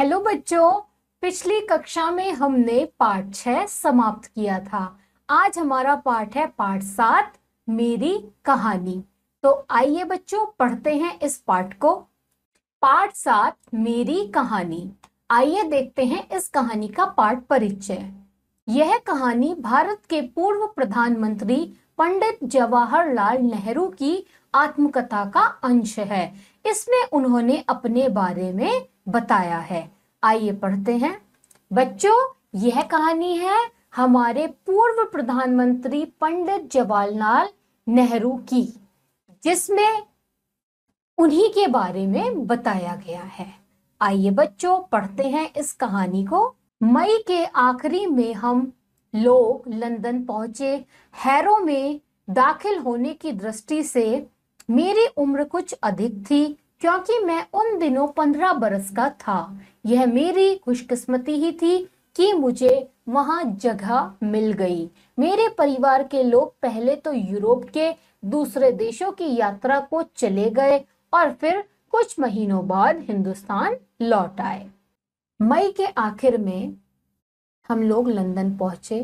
hello बच्चों पिछली कक्षा में हमने पाठ छः समाप्त किया था आज हमारा पाठ है पाठ सात मेरी कहानी तो आइए बच्चों पढ़ते हैं इस पाठ को पाठ सात मेरी कहानी आइए देखते हैं इस कहानी का पाठ परिचय यह कहानी भारत के पूर्व प्रधानमंत्री पंडित जवाहरलाल नेहरू की आत्मकथा का अंश है इसमें उन्होंने अपने बारे में बताया है आइए पढ़ते हैं बच्चों यह कहानी है हमारे पूर्व प्रधानमंत्री पंडित जवाहरलाल नेहरू की जिसमें उन्हीं के बारे में बताया गया है आइए बच्चों पढ़ते हैं इस कहानी को मई के आखिरी में हम लोग लंदन पहुंचे हैरो में दाखिल होने की दृष्टि से मेरी उम्र कुछ अधिक थी क्योंकि मैं उन दिनों पंद्रह बरस का था यह मेरी खुशकिस्मती ही थी कि मुझे वहां जगह मिल गई मेरे परिवार के लोग पहले तो यूरोप के दूसरे देशों की यात्रा को चले गए और फिर कुछ महीनों बाद हिंदुस्तान लौट आए मई के आखिर में हम लोग लंदन पहुंचे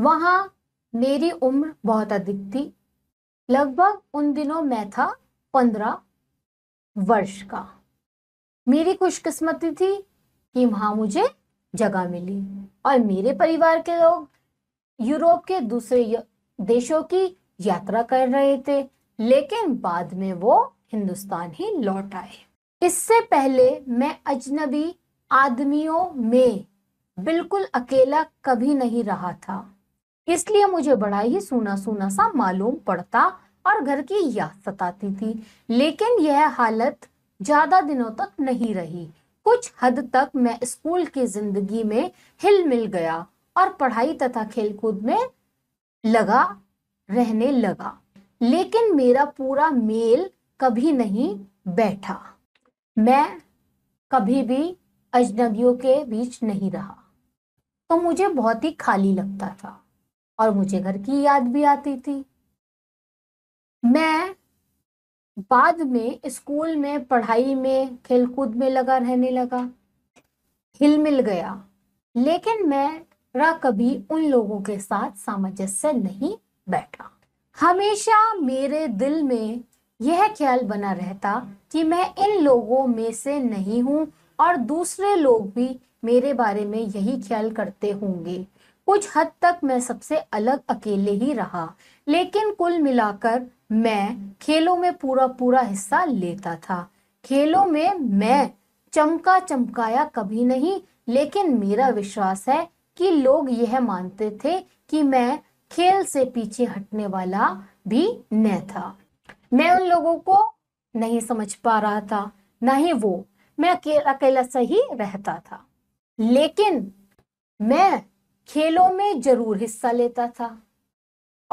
वहां मेरी उम्र बहुत अधिक थी लगभग उन दिनों मैं था पंद्रह वर्ष का मेरी खुशकिस्मती थी कि वहां मुझे जगह मिली और मेरे परिवार के लोग यूरोप के दूसरे देशों की यात्रा कर रहे थे लेकिन बाद में वो हिंदुस्तान ही लौट आए इससे पहले मैं अजनबी आदमियों में बिल्कुल अकेला कभी नहीं रहा था इसलिए मुझे बड़ा ही सुना सुना सा मालूम पड़ता और घर की याद सताती थी लेकिन यह हालत ज्यादा दिनों तक नहीं रही कुछ हद तक मैं स्कूल की जिंदगी में हिल मिल गया और पढ़ाई तथा खेलकूद में लगा रहने लगा लेकिन मेरा पूरा मेल कभी नहीं बैठा मैं कभी भी अजनबियों के बीच नहीं रहा तो मुझे बहुत ही खाली लगता था और मुझे घर की याद भी आती थी मैं बाद में स्कूल में पढ़ाई में खेलकूद में लगा रहने लगा हिल मिल गया लेकिन रा कभी उन लोगों के साथ सामंजस्य नहीं बैठा हमेशा मेरे दिल में यह ख्याल बना रहता कि मैं इन लोगों में से नहीं हूँ और दूसरे लोग भी मेरे बारे में यही ख्याल करते होंगे कुछ हद तक मैं सबसे अलग अकेले ही रहा लेकिन कुल मिलाकर मैं खेलों में पूरा पूरा हिस्सा लेता था खेलों में मैं चमका चमकाया कभी नहीं लेकिन मेरा विश्वास है कि लोग यह मानते थे कि मैं खेल से पीछे हटने वाला भी न था मैं उन लोगों को नहीं समझ पा रहा था ना ही वो मैं अकेला अकेला सही रहता था लेकिन मैं खेलों में जरूर हिस्सा लेता था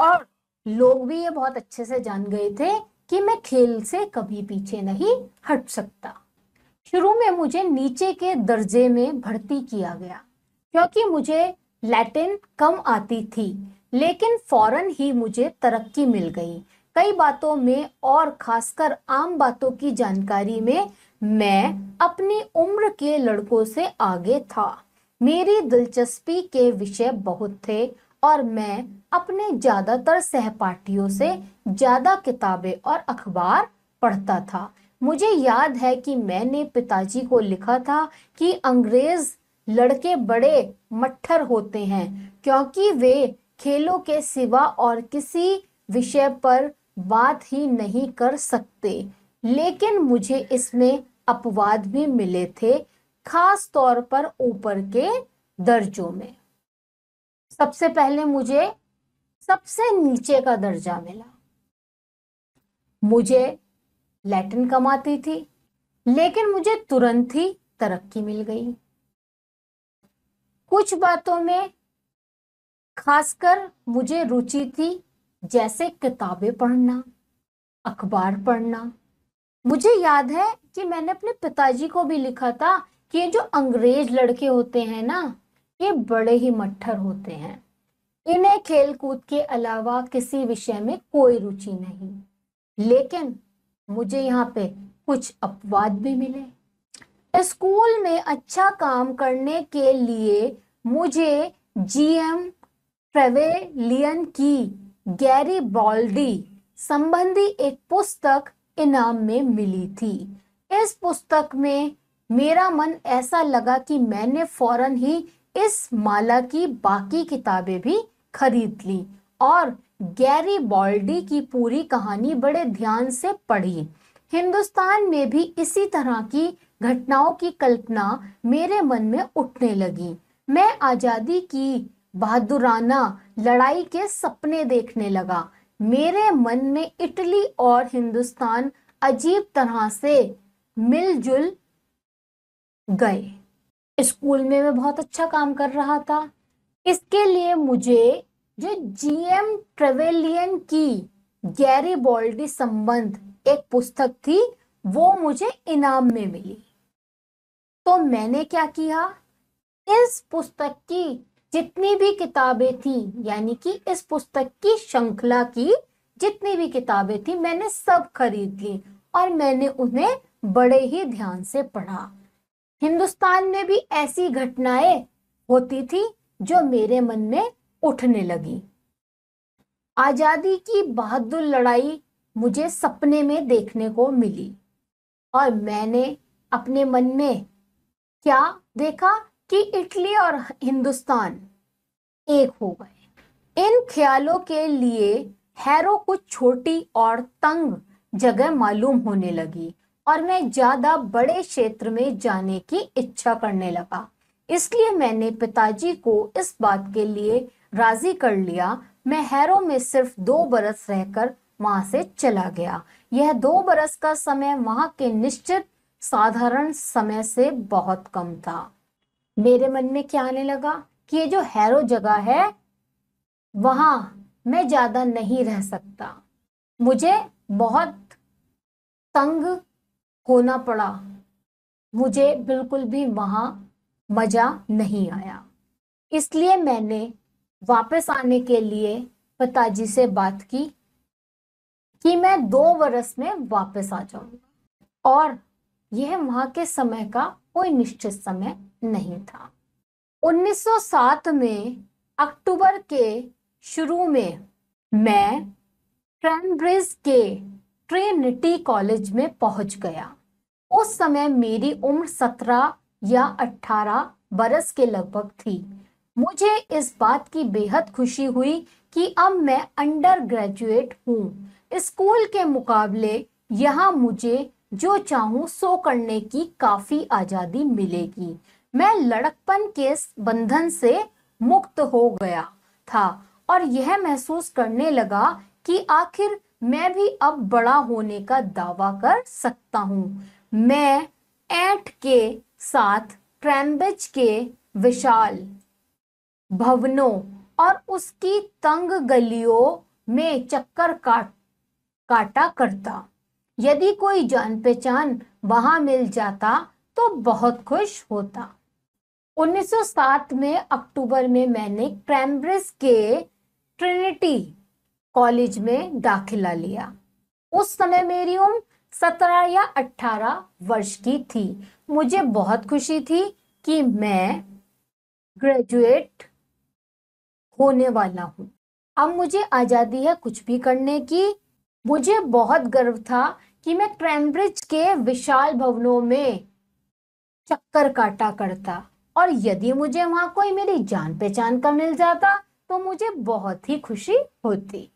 और लोग भी ये बहुत अच्छे से जान गए थे कि मैं खेल से कभी पीछे नहीं हट सकता शुरू में मुझे नीचे के दर्जे में भर्ती किया गया क्योंकि मुझे लैटिन कम आती थी लेकिन फौरन ही मुझे तरक्की मिल गई कई बातों में और खासकर आम बातों की जानकारी में मैं अपनी उम्र के लड़कों से आगे था मेरी दिलचस्पी के विषय बहुत थे और मैं अपने ज़्यादातर सहपाठियों से ज़्यादा किताबें और अखबार पढ़ता था मुझे याद है कि मैंने पिताजी को लिखा था कि अंग्रेज लड़के बड़े मट्ठर होते हैं क्योंकि वे खेलों के सिवा और किसी विषय पर बात ही नहीं कर सकते लेकिन मुझे इसमें अपवाद भी मिले थे खास तौर पर ऊपर के दर्जों में सबसे पहले मुझे सबसे नीचे का दर्जा मिला मुझे लैटिन कमाती थी लेकिन मुझे तुरंत ही तरक्की मिल गई कुछ बातों में खासकर मुझे रुचि थी जैसे किताबें पढ़ना अखबार पढ़ना मुझे याद है कि मैंने अपने पिताजी को भी लिखा था कि ये जो अंग्रेज लड़के होते हैं ना ये बड़े ही मट्ठर होते हैं इन्हें कूद के अलावा किसी विषय में कोई रुचि नहीं लेकिन मुझे यहाँ पे कुछ अपवाद भी मिले स्कूल में अच्छा काम करने के लिए मुझे जीएम ट्रेवेलियन की गैरी बॉल्डी संबंधी एक पुस्तक इनाम में मिली थी इस पुस्तक में मेरा मन ऐसा लगा कि मैंने फौरन ही इस माला की बाकी किताबें भी खरीद ली और गैरी बॉल्डी की पूरी कहानी बड़े ध्यान से पढ़ी हिंदुस्तान में भी इसी तरह की घटनाओं की कल्पना मेरे मन में उठने लगी मैं आज़ादी की बहादुराना लड़ाई के सपने देखने लगा मेरे मन में इटली और हिंदुस्तान अजीब तरह से मिलजुल गए स्कूल में मैं बहुत अच्छा काम कर रहा था इसके लिए मुझे जो जीएम ट्रेवेलियन की गैरी बॉल्डी संबंध एक पुस्तक थी वो मुझे इनाम में मिली तो मैंने क्या किया इस पुस्तक की जितनी भी किताबें थी यानी कि इस पुस्तक की श्रृंखला की जितनी भी किताबें थी मैंने सब खरीद ली और मैंने उन्हें बड़े ही ध्यान से पढ़ा हिंदुस्तान में भी ऐसी घटनाएं होती थी जो मेरे मन में उठने लगी आजादी की बहादुर लड़ाई मुझे सपने में देखने को मिली और मैंने अपने मन में क्या देखा कि इटली और हिंदुस्तान एक हो गए इन ख्यालों के लिए हैरो कुछ छोटी और तंग जगह मालूम होने लगी और मैं ज्यादा बड़े क्षेत्र में जाने की इच्छा करने लगा इसलिए मैंने पिताजी को इस बात के लिए राजी कर लिया मैं हैरो में सिर्फ दो बरस रहकर वहां से चला गया यह दो बरस का समय वहां के निश्चित साधारण समय से बहुत कम था मेरे मन में क्या आने लगा कि ये जो हैरो जगह है वहां मैं ज्यादा नहीं रह सकता मुझे बहुत तंग होना पड़ा मुझे बिल्कुल भी वहाँ मज़ा नहीं आया इसलिए मैंने वापस आने के लिए पिताजी से बात की कि मैं दो वर्ष में वापस आ जाऊंगा और यह वहाँ के समय का कोई निश्चित समय नहीं था 1907 में अक्टूबर के शुरू में मैं ट्रेनब्रिज के ट्रिनिटी कॉलेज में पहुंच गया उस समय मेरी उम्र सत्रह या अठारह बरस के लगभग थी मुझे इस बात की बेहद खुशी हुई कि अब मैं अंडर ग्रेजुएट हूँ स्कूल के मुकाबले यहाँ मुझे जो चाहूँ सो करने की काफी आज़ादी मिलेगी मैं लड़कपन के बंधन से मुक्त हो गया था और यह महसूस करने लगा कि आखिर मैं भी अब बड़ा होने का दावा कर सकता हूँ मैं एट के साथ ट्रैम्बेज के विशाल भवनों और उसकी तंग गलियों में चक्कर काट काटा करता यदि कोई जान पहचान वहां मिल जाता तो बहुत खुश होता 1907 में अक्टूबर में मैंने क्रैम्ब्रिज के ट्रिनिटी कॉलेज में दाखिला लिया उस समय मेरी उम्र सत्रह या अठारह वर्ष की थी मुझे बहुत खुशी थी कि मैं ग्रेजुएट होने वाला हूँ अब मुझे आज़ादी है कुछ भी करने की मुझे बहुत गर्व था कि मैं कैम्ब्रिज के विशाल भवनों में चक्कर काटा करता और यदि मुझे वहां कोई मेरी जान पहचान का मिल जाता तो मुझे बहुत ही खुशी होती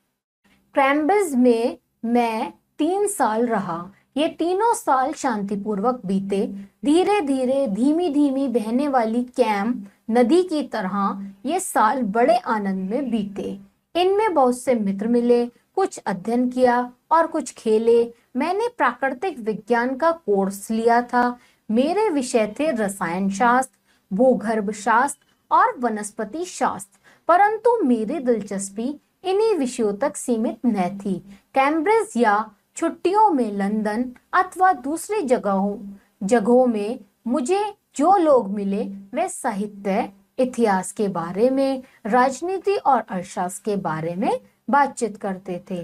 क्रैम्बस में मैं तीन साल रहा ये तीनों साल शांतिपूर्वक बीते धीरे धीरे धीमी धीमी बहने वाली कैम नदी की तरह ये साल बड़े आनंद में बीते इनमें बहुत से मित्र मिले कुछ अध्ययन किया और कुछ खेले मैंने प्राकृतिक विज्ञान का कोर्स लिया था मेरे विषय थे रसायन शास्त्र भूगर्भ शास्त्र और वनस्पति शास्त्र परंतु मेरी दिलचस्पी इन्हीं विषयों तक सीमित न थी कैम्ब्रिज या छुट्टियों में लंदन अथवा दूसरी जगहों जगहों में मुझे जो लोग मिले वे साहित्य इतिहास के बारे में राजनीति और अर्थशास्त्र के बारे में बातचीत करते थे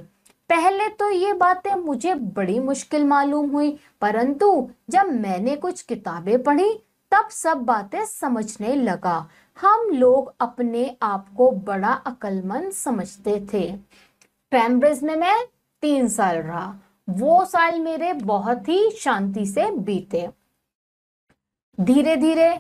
पहले तो ये बातें मुझे बड़ी मुश्किल मालूम हुई परंतु जब मैंने कुछ किताबें पढ़ी तब सब बातें समझने लगा हम लोग अपने आप को बड़ा अक्लमंद समझते थे कैम्ब्रिज में मैं तीन साल रहा वो साल मेरे बहुत ही शांति से बीते धीरे धीरे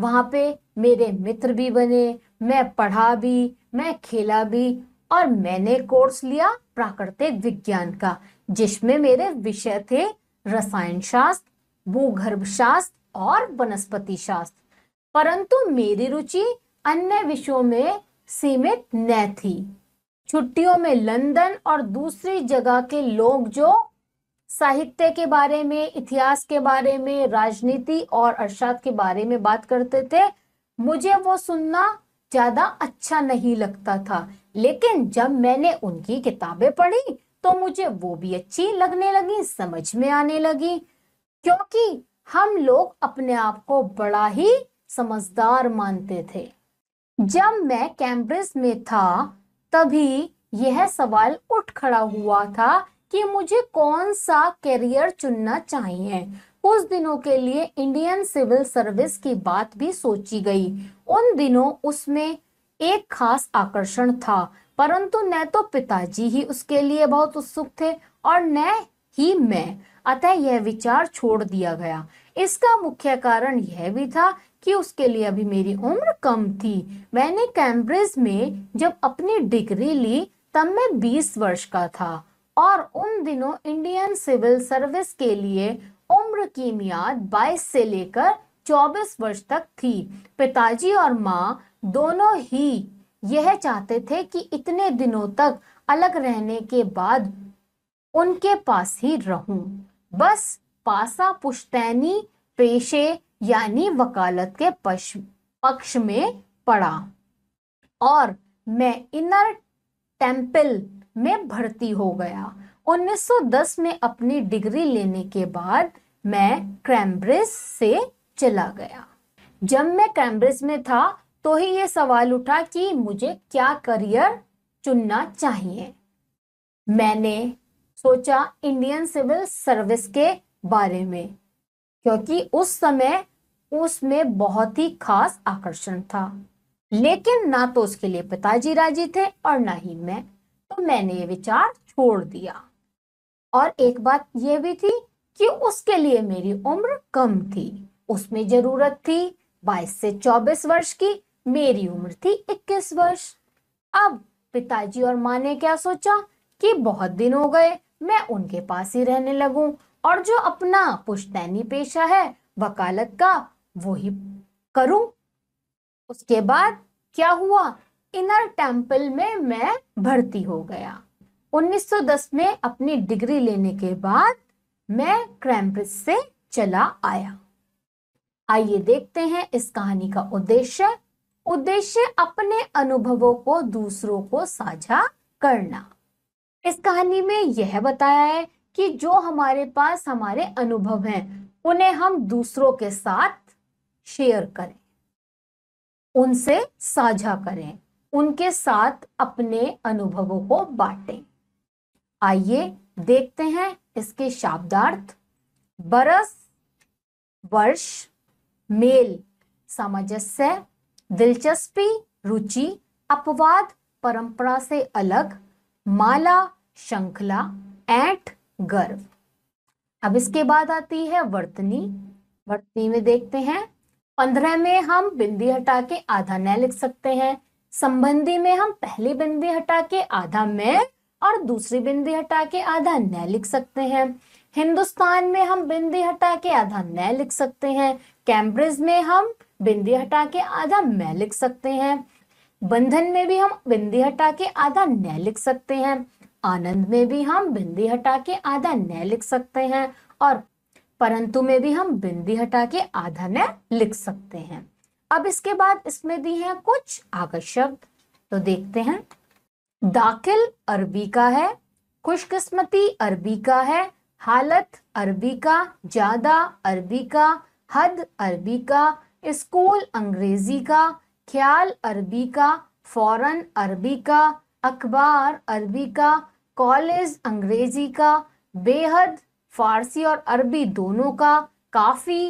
वहां पे मेरे मित्र भी बने मैं पढ़ा भी मैं खेला भी और मैंने कोर्स लिया प्राकृतिक विज्ञान का जिसमें मेरे विषय थे रसायन शास्त्र भूगर्भ शास्त्र और वनस्पति शास्त्र परंतु मेरी रुचि अन्य विषयों में सीमित न थी छुट्टियों में लंदन और दूसरी जगह के लोग जो साहित्य के बारे में इतिहास के बारे में राजनीति और अर्शाद के बारे में बात करते थे मुझे वो सुनना ज्यादा अच्छा नहीं लगता था लेकिन जब मैंने उनकी किताबें पढ़ी तो मुझे वो भी अच्छी लगने लगी समझ में आने लगी क्योंकि हम लोग अपने आप को बड़ा ही समझदार मानते थे जब मैं कैम्ब्रिज में था तभी यह सवाल उठ खड़ा हुआ था कि मुझे कौन सा करियर चुनना चाहिए कुछ दिनों के लिए इंडियन सिविल सर्विस की बात भी सोची गई उन दिनों उसमें एक खास आकर्षण था परंतु न तो पिताजी ही उसके लिए बहुत उत्सुक थे और न ही मैं अतः यह विचार छोड़ दिया गया इसका मुख्य कारण यह भी था कि उसके लिए अभी मेरी उम्र कम थी मैंने कैम्ब्रिज में जब अपनी डिग्री ली तब मैं बीस वर्ष का था और उन दिनों इंडियन सिविल सर्विस के लिए उम्र की मियाद 22 से लेकर 24 वर्ष तक थी पिताजी और माँ दोनों ही यह चाहते थे कि इतने दिनों तक अलग रहने के बाद उनके पास ही रहूं बस पासा पुश्तैनी पेशे यानी वकालत के पक्ष पक्ष में पड़ा और मैं इनर टेंपल में भर्ती हो गया 1910 में अपनी डिग्री लेने के बाद मैं कैम्ब्रिज से चला गया जब मैं कैम्ब्रिज में था तो ही ये सवाल उठा कि मुझे क्या करियर चुनना चाहिए मैंने सोचा इंडियन सिविल सर्विस के बारे में क्योंकि उस समय उसमें बहुत ही खास आकर्षण था लेकिन ना तो उसके लिए पिताजी राजी थे और ना ही मैं तो मैंने ये विचार छोड़ दिया और एक बात ये भी थी कि उसके लिए मेरी उम्र कम थी उसमें जरूरत थी 22 से 24 वर्ष की मेरी उम्र थी 21 वर्ष अब पिताजी और माँ ने क्या सोचा कि बहुत दिन हो गए मैं उनके पास ही रहने लगूं और जो अपना पुश्तैनी पेशा है वकालत का वो ही करूं उसके बाद क्या हुआ इनर टेम्पल में मैं भर्ती हो गया 1910 में अपनी डिग्री लेने के बाद मैं क्रैम्ब्रिज से चला आया आइए देखते हैं इस कहानी का उद्देश्य उद्देश्य अपने अनुभवों को दूसरों को साझा करना इस कहानी में यह बताया है कि जो हमारे पास हमारे अनुभव हैं उन्हें हम दूसरों के साथ शेयर करें उनसे साझा करें उनके साथ अपने अनुभवों को बांटें आइए देखते हैं इसके शब्दार्थ बरस वर्ष मेल सामंजस्य दिलचस्पी रुचि अपवाद परंपरा से अलग माला श्रृंखला एट गर्व अब इसके बाद आती है वर्तनी वर्तनी में देखते हैं पंद्रह में हम बिंदी हटा के आधा न लिख सकते हैं संबंधी में हम पहली बिंदी हटा के आधा में और दूसरी बिंदी हटा के आधा न लिख सकते हैं हिंदुस्तान में हम बिंदी हटा के आधा न लिख सकते हैं कैम्ब्रिज में हम बिंदी हटा के आधा मैं लिख सकते हैं बंधन में भी हम बिंदी हटा के आधा न लिख सकते हैं आनंद में भी हम बिंदी हटा के आधा न लिख सकते हैं और परंतु में भी हम बिंदी हटा के आधा न लिख सकते हैं अब इसके बाद इसमें दी है कुछ आकर्षक तो देखते हैं दाखिल अरबी का है खुशकिस्मती अरबी का है हालत अरबी का ज्यादा अरबी का हद अरबी का स्कूल अंग्रेजी का ख्याल अरबी का फौरन अरबी का अखबार अरबी का कॉलेज अंग्रेजी का बेहद फारसी और अरबी दोनों का काफ़ी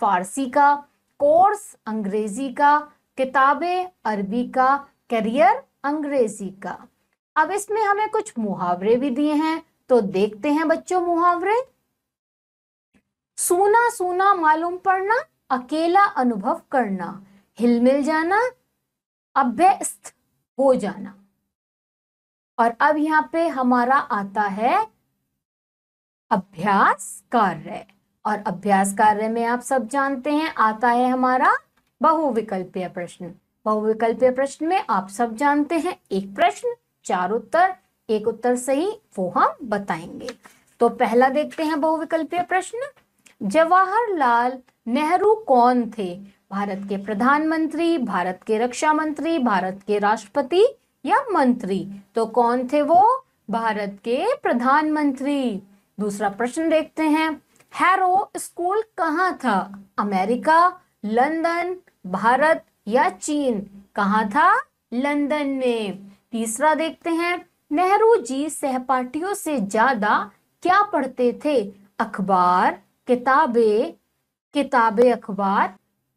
फारसी का कोर्स अंग्रेजी का किताबें अरबी का करियर अंग्रेजी का अब इसमें हमें कुछ मुहावरे भी दिए हैं तो देखते हैं बच्चों मुहावरे सूना सूना मालूम पड़ना अकेला अनुभव करना हिलमिल जाना अभ्यस्त हो जाना और अब यहाँ पे हमारा आता है अभ्यास कार्य और अभ्यास कार्य में आप सब जानते हैं आता है हमारा बहुविकल्पीय प्रश्न बहुविकल्पीय प्रश्न में आप सब जानते हैं एक प्रश्न चार उत्तर एक उत्तर सही वो हम बताएंगे तो पहला देखते हैं बहुविकल्पीय प्रश्न जवाहरलाल नेहरू कौन थे भारत के प्रधानमंत्री भारत के रक्षा मंत्री भारत के राष्ट्रपति या मंत्री तो कौन थे वो भारत के प्रधानमंत्री दूसरा प्रश्न देखते हैं हैरो स्कूल कहाँ था अमेरिका लंदन भारत या चीन कहाँ था लंदन में तीसरा देखते हैं नेहरू जी सहपाठियों से ज्यादा क्या पढ़ते थे अखबार किताबें किताबें अखबार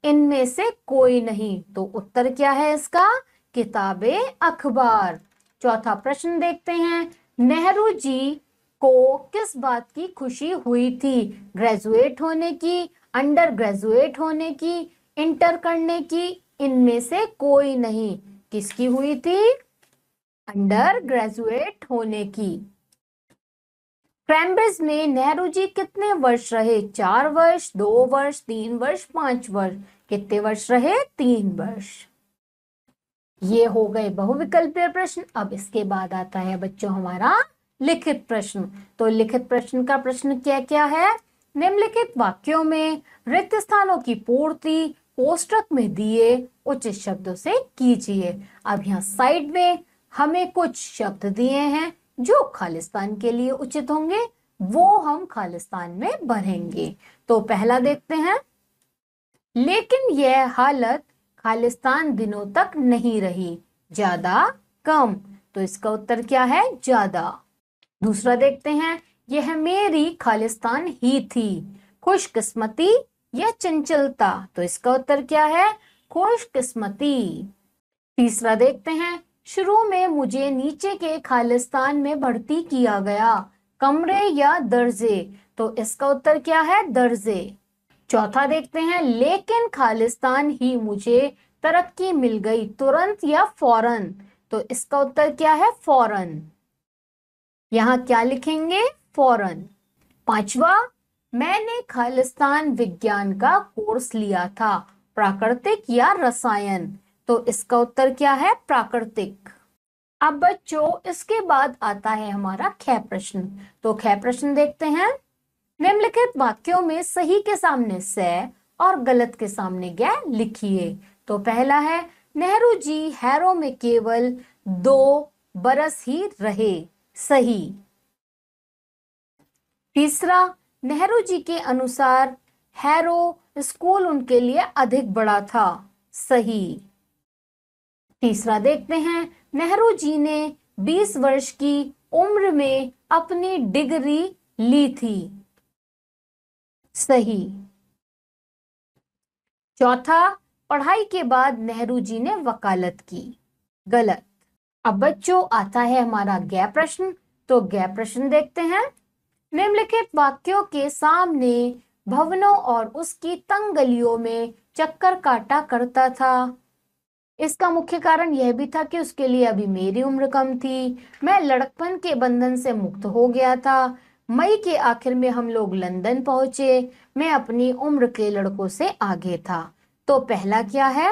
इनमें से कोई नहीं तो उत्तर क्या है इसका किताबें अखबार चौथा प्रश्न देखते हैं नेहरू जी को किस बात की खुशी हुई थी ग्रेजुएट होने की अंडर ग्रेजुएट होने की इंटर करने की इनमें से कोई नहीं किसकी हुई थी अंडर ग्रेजुएट होने की कैम्ब्रिज में नेहरू जी कितने वर्ष रहे चार वर्ष दो वर्ष तीन वर्ष पांच वर्ष कितने वर्ष रहे तीन वर्ष ये हो गए बहुविकल्पीय प्रश्न अब इसके बाद आता है बच्चों हमारा लिखित प्रश्न तो लिखित प्रश्न का प्रश्न क्या क्या है निम्नलिखित वाक्यों में रिक्त स्थानों की पूर्ति कोष्टक में दिए उचित शब्दों से कीजिए अब यहाँ साइड में हमें कुछ शब्द दिए हैं जो खालिस्तान के लिए उचित होंगे वो हम खालिस्तान में भरेंगे तो पहला देखते हैं लेकिन यह हालत खालिस्तान दिनों तक नहीं रही ज्यादा कम तो इसका उत्तर क्या है ज्यादा दूसरा देखते हैं यह मेरी खालिस्तान ही थी खुशकिस्मती या चंचलता तो इसका उत्तर क्या है खुशकिस्मती तीसरा देखते हैं शुरू में मुझे नीचे के खालिस्तान में भर्ती किया गया कमरे या दर्जे तो इसका उत्तर क्या है दर्जे चौथा देखते हैं लेकिन खालिस्तान ही मुझे तरक्की मिल गई तुरंत या फौरन तो इसका उत्तर क्या है फौरन यहाँ क्या लिखेंगे फौरन पांचवा मैंने खालिस्तान विज्ञान का कोर्स लिया था प्राकृतिक या रसायन तो इसका उत्तर क्या है प्राकृतिक अब बच्चों इसके बाद आता है हमारा खै प्रश्न तो खै प्रश्न देखते हैं निम्नलिखित वाक्यों में सही के सामने स और गलत के सामने ग लिखिए तो पहला है नेहरू जी हैरो में केवल दो बरस ही रहे सही तीसरा नेहरू जी के अनुसार हैरो स्कूल उनके लिए अधिक बड़ा था सही तीसरा देखते हैं नेहरू जी ने 20 वर्ष की उम्र में अपनी डिग्री ली थी सही चौथा पढ़ाई के बाद नेहरू जी ने वकालत की गलत अब बच्चों आता है हमारा गैप प्रश्न तो गैप प्रश्न देखते हैं निम्नलिखित वाक्यों के सामने भवनों और उसकी तंग गलियों में चक्कर काटा करता था इसका मुख्य कारण यह भी था कि उसके लिए अभी मेरी उम्र कम थी मैं लड़कपन के बंधन से मुक्त हो गया था मई के आखिर में हम लोग लंदन पहुंचे मैं अपनी उम्र के लड़कों से आगे था तो पहला क्या है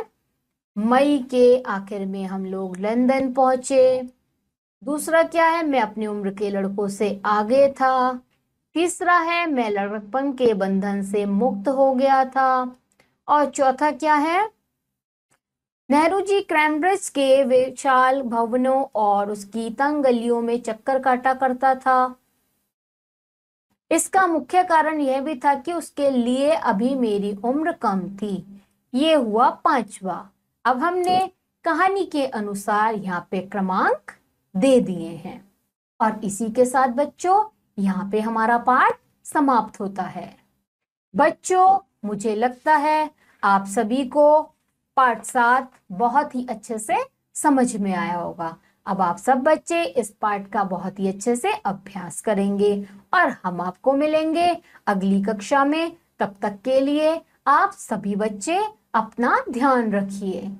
मई के आखिर में हम लोग लंदन पहुंचे दूसरा क्या है मैं अपनी उम्र के लड़कों से आगे था तीसरा है मैं लड़कपन के बंधन से मुक्त हो गया था और चौथा क्या है नेहरू जी क्रैमब्रिज के विशाल भवनों और उसकी तंग गलियों में चक्कर काटा करता था इसका मुख्य कारण यह भी था कि उसके लिए अभी मेरी उम्र कम थी ये हुआ पांचवा अब हमने कहानी के अनुसार यहाँ पे क्रमांक दे दिए हैं और इसी के साथ बच्चों यहाँ पे हमारा पाठ समाप्त होता है बच्चों मुझे लगता है आप सभी को पाठ सात बहुत ही अच्छे से समझ में आया होगा अब आप सब बच्चे इस पाठ का बहुत ही अच्छे से अभ्यास करेंगे और हम आपको मिलेंगे अगली कक्षा में तब तक के लिए आप सभी बच्चे अपना ध्यान रखिए